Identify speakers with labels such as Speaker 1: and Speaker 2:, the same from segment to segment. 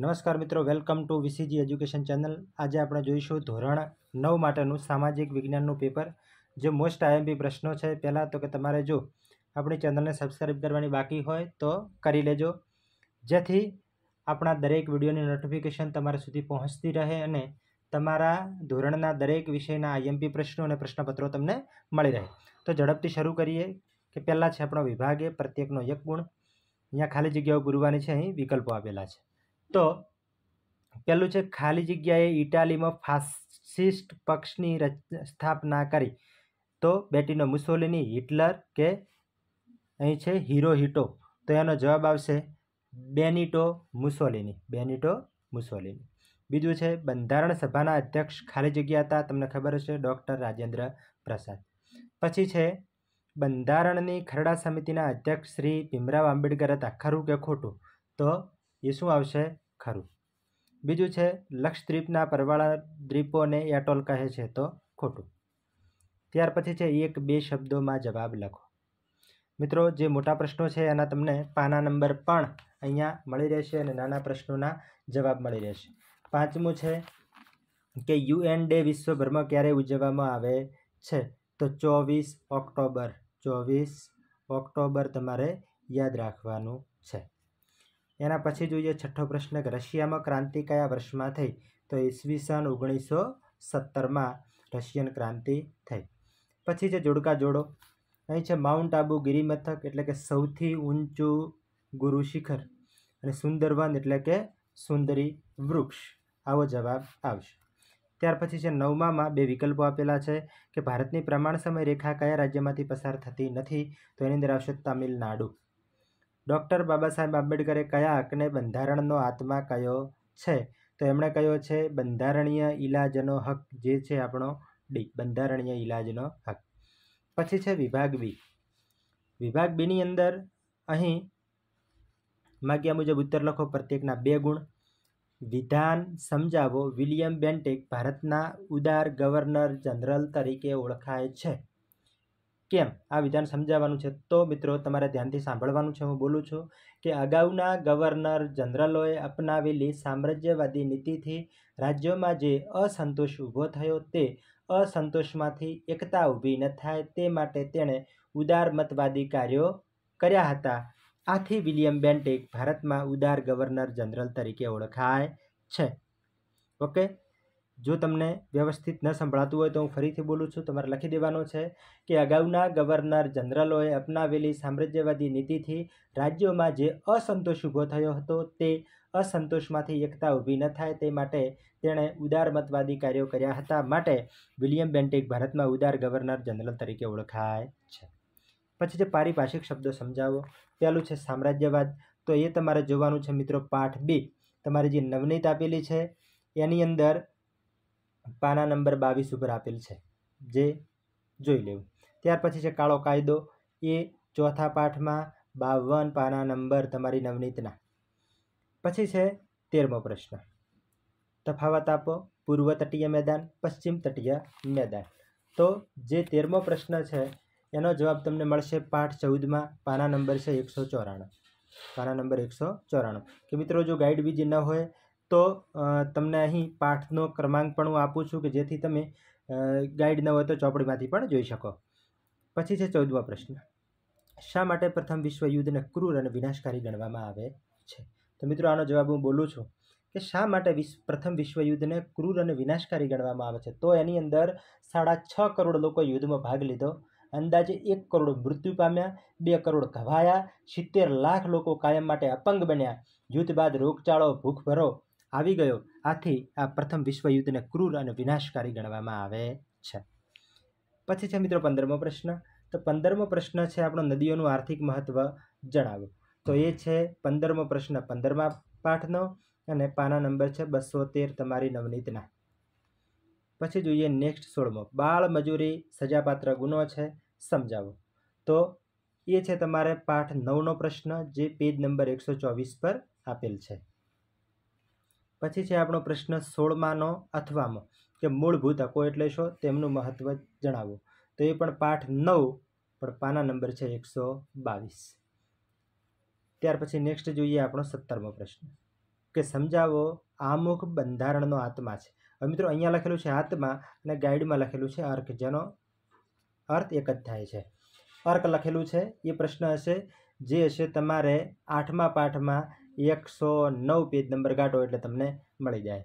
Speaker 1: નમસ્કાર મિત્રો welcome to VCG education channel આજે આપણે જોઈશું ધોરણ નવ માટેનું સામાજિક વિજ્ઞાનનું પેપર જે મોસ્ટ આઈએમપી પ્રશ્નો છે પહેલાં તો કે તમારે જો આપણી ચેનલને સબસ્ક્રાઈબ કરવાની બાકી હોય તો કરી લેજો જેથી આપણા દરેક વિડીયોની નોટિફિકેશન તમારા સુધી પહોંચતી રહે અને તમારા ધોરણના દરેક વિષયના આઈએમપી પ્રશ્નો અને પ્રશ્નપત્રો તમને મળી રહે તો ઝડપથી શરૂ કરીએ કે પહેલાં છે આપણો વિભાગે પ્રત્યેકનો એક ગુણ અહીંયા ખાલી જગ્યાઓ પૂરવાની છે અહીં વિકલ્પો આપેલા છે તો પેલું છે ખાલી જગ્યાએ ઇટાલીમાં ફાસિસ્ટ પક્ષની સ્થાપના કરી તો બેટીનો મુસોલિની હિટલર કે અહીં છે હીરો હિટો તો એનો જવાબ આવશે બેનિટો મુસોલિની બેનિટો મુસોલિની બીજું છે બંધારણ સભાના અધ્યક્ષ ખાલી જગ્યા હતા તમને ખબર હશે ડૉક્ટર રાજેન્દ્ર પ્રસાદ પછી છે બંધારણની ખરડા સમિતિના અધ્યક્ષ શ્રી ભીમરાવ આંબેડકર હતા ખરું કે ખોટું તો એ શું આવશે ખરું બીજું છે લક્ષદ્વીપના પરવાળા દ્વીપોને એટોલ કહે છે તો ખોટું ત્યાર પછી છે એક બે શબ્દોમાં જવાબ લખો મિત્રો જે મોટા પ્રશ્નો છે એના તમને પાના નંબર પણ અહીંયા મળી રહેશે અને નાના પ્રશ્નોના જવાબ મળી રહેશે પાંચમું છે કે યુએન ડે વિશ્વભરમાં ક્યારે ઉજવવામાં આવે છે તો ચોવીસ ઓક્ટોબર ચોવીસ ઓક્ટોબર તમારે યાદ રાખવાનું છે એના પછી જોઈએ છઠ્ઠો પ્રશ્ન કે રશિયામાં ક્રાંતિ કયા વર્ષમાં થઈ તો ઈસવીસન ઓગણીસો સત્તરમાં રશિયન ક્રાંતિ થઈ પછી છે જોડકા જોડો અહીં છે માઉન્ટ આબુ ગિરિમથક એટલે કે સૌથી ઊંચું ગુરુ શિખર અને સુંદરવન એટલે કે સુંદરી વૃક્ષ આવો જવાબ આવશે ત્યાર પછી છે નવમામાં બે વિકલ્પો આપેલા છે કે ભારતની પ્રમાણ સમય રેખા કયા રાજ્યમાંથી પસાર થતી નથી તો એની અંદર આવશે તમિલનાડુ ડૉક્ટર બાબા સાહેબ આંબેડકરે કયા હકને બંધારણનો આત્મા કયો છે તો એમણે કયો છે બંધારણીય ઇલાજનો હક જે છે આપણો ડી બંધારણીય ઇલાજનો હક પછી છે વિભાગ બી વિભાગ બીની અંદર અહીં માગ્યા મુજબ ઉત્તર લખો પ્રત્યેકના બે ગુણ વિધાન સમજાવો વિલિયમ બેન્ટેક ભારતના ઉદાર ગવર્નર જનરલ તરીકે ઓળખાય છે કેમ આ વિધાન સમજાવવાનું છે તો મિત્રો તમારે ધ્યાનથી સાંભળવાનું છે હું બોલું છું કે અગાઉના ગવર્નર જનરલોએ અપનાવેલી સામ્રાજ્યવાદી નીતિથી રાજ્યોમાં જે અસંતોષ ઊભો થયો તે અસંતોષમાંથી એકતા ઊભી ન થાય તે માટે તેણે ઉદારમતવાદી કાર્યો કર્યા હતા આથી વિલિયમ બેન્ટેક ભારતમાં ઉદાર ગવર્નર જનરલ તરીકે ઓળખાય છે ઓકે જો તમને વ્યવસ્થિત ન સંભળાતું હોય તો હું ફરીથી બોલું છું તમારે લખી દેવાનું છે કે અગાઉના ગવર્નર જનરલોએ અપનાવેલી સામ્રાજ્યવાદી નીતિથી રાજ્યોમાં જે અસંતોષ ઊભો થયો હતો તે અસંતોષમાંથી એકતા ઊભી ન થાય તે માટે તેણે ઉદારમતવાદી કાર્યો કર્યા હતા માટે વિલિયમ બેન્ટિક ભારતમાં ઉદાર ગવર્નર જનરલ તરીકે ઓળખાય છે પછી જે પારિભાષિક શબ્દો સમજાવો પહેલું છે સામ્રાજ્યવાદ તો એ તમારે જોવાનું છે મિત્રો પાઠ બી તમારી જે નવનીત આપેલી છે એની અંદર પાના નંબર બાવીસ ઉપર આપેલ છે જે જોઈ લેવું ત્યાર પછી છે કાળો કાયદો એ ચોથા પાઠમાં બાવન પાના નંબર તમારી નવનીતના પછી છે તેરમો પ્રશ્ન તફાવત આપો પૂર્વ તટીય મેદાન પશ્ચિમ તટીય મેદાન તો જે તેરમો પ્રશ્ન છે એનો જવાબ તમને મળશે પાઠ ચૌદમાં પાના નંબર છે એકસો ચોરાણું પાના નંબર એકસો ચોરાણું કે મિત્રો જો ગાઈડ બીજી ન હોય તો તમને અહીં પાઠનો ક્રમાંક પણ હું આપું છું કે જેથી તમે ગાઈડ ન હોય તો ચોપડીમાંથી પણ જોઈ શકો પછી છે ચૌદમો પ્રશ્ન શા માટે પ્રથમ વિશ્વયુદ્ધને ક્રૂર અને વિનાશકારી ગણવામાં આવે છે તો મિત્રો આનો જવાબ હું બોલું છું કે શા માટે વિશ્વ પ્રથમ વિશ્વયુદ્ધને ક્રૂર અને વિનાશકારી ગણવામાં આવે છે તો એની અંદર સાડા છ કરોડ લોકો યુદ્ધમાં ભાગ લીધો અંદાજે એક કરોડ મૃત્યુ પામ્યા બે કરોડ ઘવાયા સિત્તેર લાખ લોકો કાયમ માટે અપંગ બન્યા યુદ્ધ બાદ રોગચાળો ભૂખભરો આવી ગયો આથી આ પ્રથમ વિશ્વયુદ્ધને ક્રૂર અને વિનાશકારી ગણવામાં આવે છે પછી છે મિત્રો પંદરમો પ્રશ્ન તો પંદરમો પ્રશ્ન છે આપણો નદીઓનું આર્થિક મહત્ત્વ જણાવો તો એ છે પંદરમો પ્રશ્ન પંદરમા પાઠનો અને પાના નંબર છે બસો તેર તમારી નવનીતના પછી જોઈએ નેક્સ્ટ સોળમો બાળ મજૂરી સજાપાત્ર ગુનો છે સમજાવો તો એ છે તમારે પાઠ નવનો પ્રશ્ન જે પેજ નંબર એકસો ચોવીસ પર આપેલ છે પછી છે આપણો પ્રશ્ન સોળમાનો અથવામાં કે મૂળભૂત હકો એટલે શું તેમનું મહત્ત્વ જણાવો તો એ પણ પાઠ નવ પણ પાના નંબર છે એકસો બાવીસ ત્યાર પછી નેક્સ્ટ જોઈએ આપણો સત્તરમો પ્રશ્ન કે સમજાવો આમુખ બંધારણનો આત્મા છે હવે મિત્રો અહીંયા લખેલું છે આત્મા અને ગાઈડમાં લખેલું છે અર્ક જેનો અર્થ એક જ થાય છે અર્ક લખેલું છે એ પ્રશ્ન હશે જે હશે તમારે આઠમા પાઠમાં એકસો નવ પેજ નંબર કાઢો એટલે તમને મળી જાય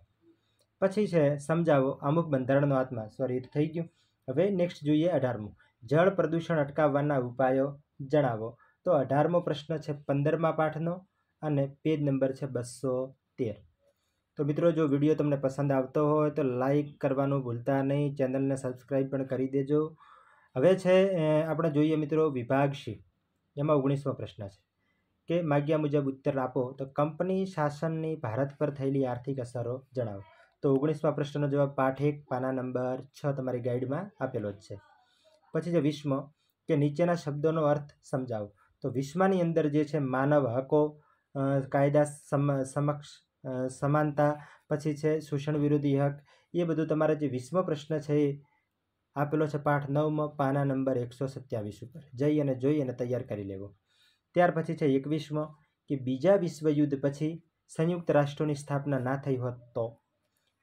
Speaker 1: પછી છે સમજાવો અમુક બંધારણનો આત્મા સોરી તો થઈ ગયું હવે નેક્સ્ટ જોઈએ અઢારમું જળ પ્રદૂષણ અટકાવવાના ઉપાયો જણાવો તો અઢારમો પ્રશ્ન છે પંદરમા પાઠનો અને પેજ નંબર છે બસો તેર તો મિત્રો જો વિડીયો તમને પસંદ આવતો હોય તો લાઈક કરવાનું ભૂલતા નહીં ચેનલને સબસ્ક્રાઈબ પણ કરી દેજો હવે છે આપણે જોઈએ મિત્રો વિભાગ શી એમાં ઓગણીસમો પ્રશ્ન છે કે માગ્યા મુજબ ઉત્તર આપો તો કંપની શાસનની ભારત પર થયેલી આર્થિક અસરો જણાવો તો ઓગણીસમા પ્રશ્નનો જવાબ પાઠ એક પાના નંબર છ તમારી ગાઈડમાં આપેલો જ છે પછી છે વિશ્વ કે નીચેના શબ્દોનો અર્થ સમજાવો તો વિશ્વની અંદર જે છે માનવ હકો કાયદા સમક્ષ સમાનતા પછી છે શોષણ વિરોધી હક એ બધું તમારા જે વિશ્વ પ્રશ્ન છે એ આપેલો છે પાઠ નવમાં પાના નંબર એકસો સત્યાવીસ ઉપર જઈ અને જોઈ અને તૈયાર કરી લેવો ત્યાર પછી છે એકવીસમો કે બીજા વિશ્વયુદ્ધ પછી સંયુક્ત રાષ્ટ્રોની સ્થાપના ના થઈ હોત તો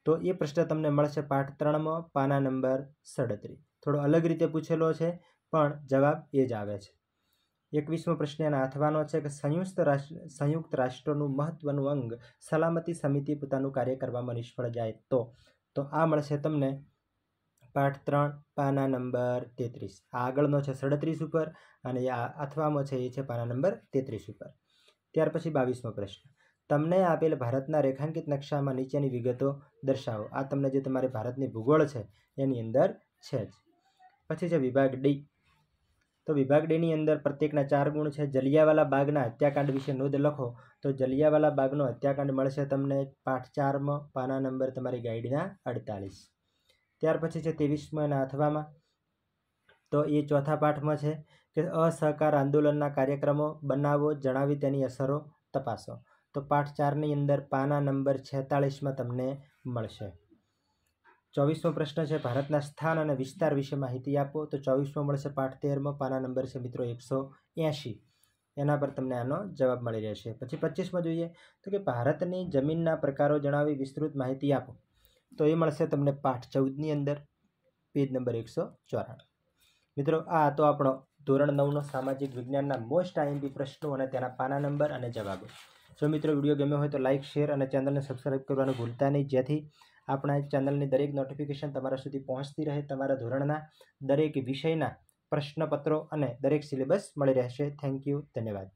Speaker 1: તો એ પ્રશ્ન તમને મળશે પાઠ ત્રણમાં પાના નંબર સડત્રીસ થોડો અલગ રીતે પૂછેલો છે પણ જવાબ એ જ આવે છે એકવીસમો પ્રશ્ન એના અથવાનો છે કે સંયુક્ત રાષ્ટ્ર સંયુક્ત રાષ્ટ્રોનું મહત્વનું અંગ સલામતી સમિતિ પોતાનું કાર્ય કરવામાં નિષ્ફળ જાય તો તો આ મળશે તમને પાઠ ત્રણ પાના નંબર તેત્રીસ આ આગળનો છે સડત્રીસ ઉપર અને અથવામાં છે એ છે પાના નંબર તેત્રીસ ઉપર ત્યાર પછી બાવીસમો પ્રશ્ન તમને આપેલ ભારતના રેખાંકિત નકશામાં નીચેની વિગતો દર્શાવો આ તમને જે તમારે ભારતની ભૂગોળ છે એની અંદર છે જ પછી છે વિભાગ ડી તો વિભાગ ડીની અંદર પ્રત્યેકના ચાર ગુણ છે જલિયાવાલા બાગના હત્યાકાંડ વિશે નોંધ લખો તો જલિયાવાલા બાગનો હત્યાકાંડ મળશે તમને પાઠ ચારમાં પાના નંબર તમારી ગાઈડના અડતાલીસ ત્યાર પછી છે ત્રેવીસમાં અથવામાં તો એ ચોથા પાઠમાં છે કે અસહકાર આંદોલનના કાર્યક્રમો બનાવો જણાવી તેની અસરો તપાસો તો પાઠ ચારની અંદર પાના નંબર છેતાળીસમાં તમને મળશે ચોવીસમો પ્રશ્ન છે ભારતના સ્થાન અને વિસ્તાર વિશે માહિતી આપો તો ચોવીસમો મળશે પાઠ તેરમો પાના નંબર છે મિત્રો એકસો એંશી એના પર તમને આનો જવાબ મળી રહેશે પછી પચીસમાં જોઈએ તો કે ભારતની જમીનના પ્રકારો જણાવી વિસ્તૃત માહિતી આપો તો એ મળશે તમને પાઠ ચૌદની અંદર પેજ નંબર એકસો ચોરાણું મિત્રો આ તો આપણો ધોરણ નવનો સામાજિક વિજ્ઞાનના મોસ્ટ આઈએમપી પ્રશ્નો અને તેના પાના નંબર અને જવાબો જો મિત્રો વિડીયો ગમ્યો હોય તો લાઇક શેર અને ચેનલને સબસ્ક્રાઈબ કરવાનું ભૂલતા નહીં જેથી આપણા ચેનલની દરેક નોટિફિકેશન તમારા સુધી પહોંચતી રહે તમારા ધોરણના દરેક વિષયના પ્રશ્નપત્રો અને દરેક સિલેબસ મળી રહેશે થેન્ક યુ ધન્યવાદ